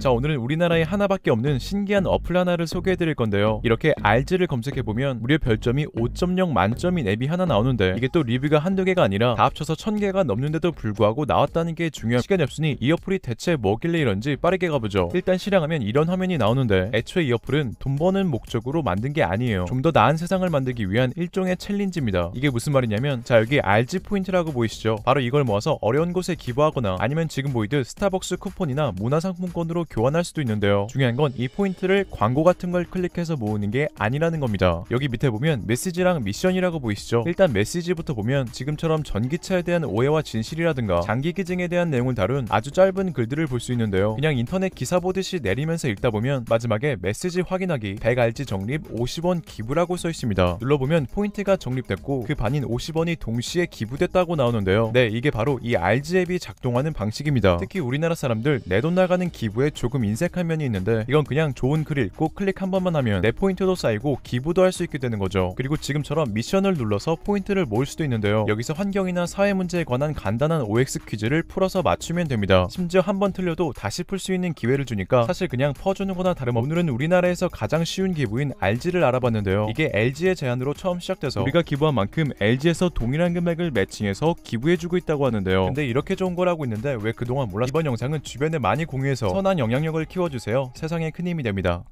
자 오늘은 우리나라에 하나밖에 없는 신기한 어플 하나를 소개해드릴 건데요 이렇게 알지를 검색해보면 무려 별점이 5.0 만점인 앱이 하나 나오는데 이게 또 리뷰가 한두 개가 아니라 다 합쳐서 천 개가 넘는데도 불구하고 나왔다는 게 중요한 시간이 없으니 이 어플이 대체 뭐길래 이런지 빠르게 가보죠 일단 실행하면 이런 화면이 나오는데 애초에 이 어플은 돈 버는 목적으로 만든 게 아니에요 좀 더 나은 세상을 만들기 위한 일종의 챌린지입니다 이게 무슨 말이냐면 자 여기 알지 포인트라고 보이시죠 바로 이걸 모아서 어려운 곳에 기부하거나 아니면 지금 보이듯 스타벅스 쿠폰이나 문화상품권으로 교환할 수도 있는데요. 중요한 건 이 포인트를 광고 같은 걸 클릭해서 모으는 게 아니라는 겁니다. 여기 밑에 보면 메시지랑 미션이라고 보이시죠? 일단 메시지부터 보면 지금처럼 전기차에 대한 오해와 진실이라든가 장기 기증에 대한 내용을 다룬 아주 짧은 글들을 볼 수 있는데요. 그냥 인터넷 기사 보듯이 내리면서 읽다 보면 마지막에 메시지 확인하기 100알지 적립 50원 기부라고 써 있습니다. 눌러보면 포인트가 적립됐고 그 반인 50원이 동시에 기부됐다고 나오는데요. 네, 이게 바로 이 RG앱이 작동하는 방식입니다. 특히 우리나라 사람들 내 돈 나가는 기부에 조금 인색한 면이 있는데 이건 그냥 좋은 글 읽고 클릭 한 번만 하면 내 포인트도 쌓이고 기부도 할 수 있게 되는 거죠. 그리고 지금처럼 미션을 눌러서 포인트를 모을 수도 있는데요. 여기서 환경이나 사회 문제에 관한 간단한 OX 퀴즈를 풀어서 맞추면 됩니다. 심지어 한 번 틀려도 다시 풀 수 있는 기회를 주니까 사실 그냥 퍼주는 거나 다름없 오늘은 우리나라에서 가장 쉬운 기부인 RG를 알아봤는데요. 이게 LG의 제안으로 처음 시작돼서 우리가 기부한 만큼 LG에서 동일한 금액을 매칭해서 기부해주고 있다고 하는데요. 근데 이렇게 좋은 거라고 있는데 왜 그동안 몰랐 이번 영상은 주변에 많이 공유해서 선한 영 영향력을 키워주세요. 세상에 큰 힘이 됩니다.